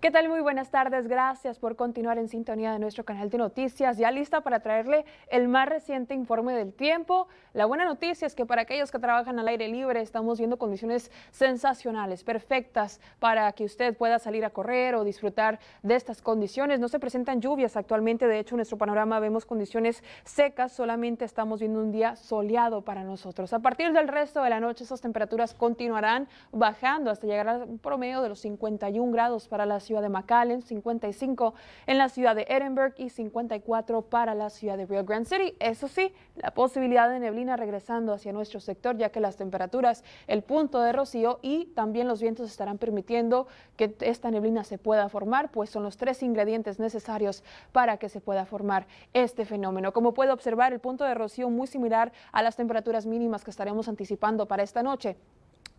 ¿Qué tal? Muy buenas tardes. Gracias por continuar en sintonía de nuestro canal de noticias. Ya lista para traerle el más reciente informe del tiempo. La buena noticia es que para aquellos que trabajan al aire libre estamos viendo condiciones sensacionales, perfectas para que usted pueda salir a correr o disfrutar de estas condiciones. No se presentan lluvias actualmente. De hecho, en nuestro panorama vemos condiciones secas. Solamente estamos viendo un día soleado para nosotros. A partir del resto de la noche, esas temperaturas continuarán bajando hasta llegar a un promedio de los 51 grados para las ciudad de McAllen, 55 en la ciudad de Edinburgh y 54 para la ciudad de Rio Grande City. Eso sí, la posibilidad de neblina regresando hacia nuestro sector, ya que las temperaturas, el punto de rocío y también los vientos estarán permitiendo que esta neblina se pueda formar, pues son los tres ingredientes necesarios para que se pueda formar este fenómeno. Como puede observar, el punto de rocío muy similar a las temperaturas mínimas que estaremos anticipando para esta noche.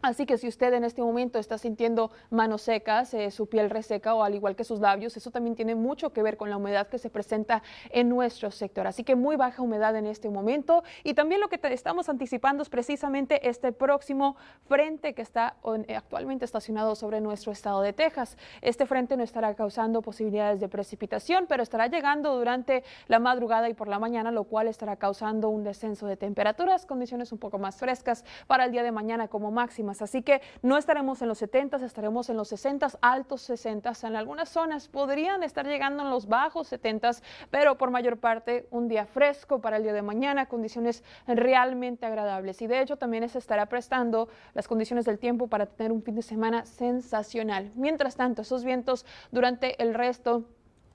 Así que si usted en este momento está sintiendo manos secas, eh, su piel reseca o al igual que sus labios, eso también tiene mucho que ver con la humedad que se presenta en nuestro sector. Así que muy baja humedad en este momento y también lo que estamos anticipando es precisamente este próximo frente que está eh, actualmente estacionado sobre nuestro estado de Texas. Este frente no estará causando posibilidades de precipitación, pero estará llegando durante la madrugada y por la mañana, lo cual estará causando un descenso de temperaturas, condiciones un poco más frescas para el día de mañana como máximo Así que no estaremos en los 70, estaremos en los 60, altos 60. En algunas zonas podrían estar llegando en los bajos 70, pero por mayor parte un día fresco para el día de mañana, condiciones realmente agradables. Y de hecho también se estará prestando las condiciones del tiempo para tener un fin de semana sensacional. Mientras tanto, esos vientos durante el resto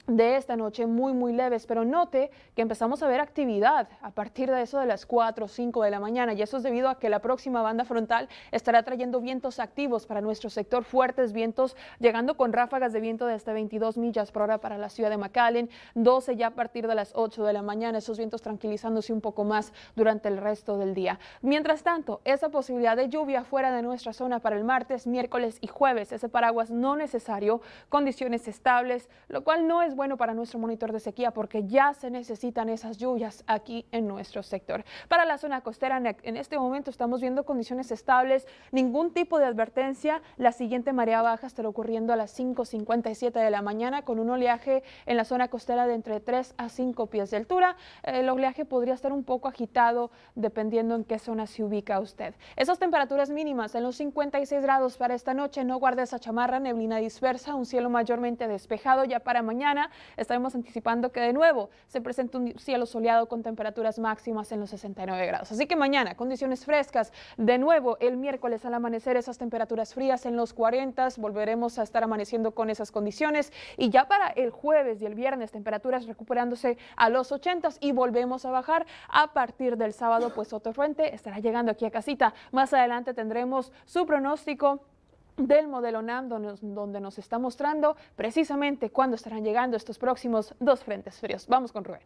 de esta noche muy muy leves, pero note que empezamos a ver actividad a partir de eso de las 4 o 5 de la mañana y eso es debido a que la próxima banda frontal estará trayendo vientos activos para nuestro sector, fuertes vientos llegando con ráfagas de viento de hasta 22 millas por hora para la ciudad de McAllen, 12 ya a partir de las 8 de la mañana, esos vientos tranquilizándose un poco más durante el resto del día. Mientras tanto, esa posibilidad de lluvia fuera de nuestra zona para el martes, miércoles y jueves, ese paraguas no necesario, condiciones estables, lo cual no es bueno para nuestro monitor de sequía porque ya se necesitan esas lluvias aquí en nuestro sector. Para la zona costera, en este momento estamos viendo condiciones estables, ningún tipo de advertencia. La siguiente marea baja estará ocurriendo a las 5.57 de la mañana con un oleaje en la zona costera de entre 3 a 5 pies de altura. El oleaje podría estar un poco agitado dependiendo en qué zona se ubica usted. Esas temperaturas mínimas en los 56 grados para esta noche. No guarde esa chamarra, neblina dispersa, un cielo mayormente despejado ya para mañana estamos estaremos anticipando que de nuevo se presenta un cielo soleado con temperaturas máximas en los 69 grados. Así que mañana condiciones frescas. De nuevo el miércoles al amanecer esas temperaturas frías en los 40, volveremos a estar amaneciendo con esas condiciones y ya para el jueves y el viernes temperaturas recuperándose a los 80 y volvemos a bajar a partir del sábado, pues otro frente estará llegando aquí a casita. Más adelante tendremos su pronóstico del modelo NAM, donde, nos está mostrando precisamente cuándo estarán llegando estos próximos dos frentes fríos. Vamos con Rubén.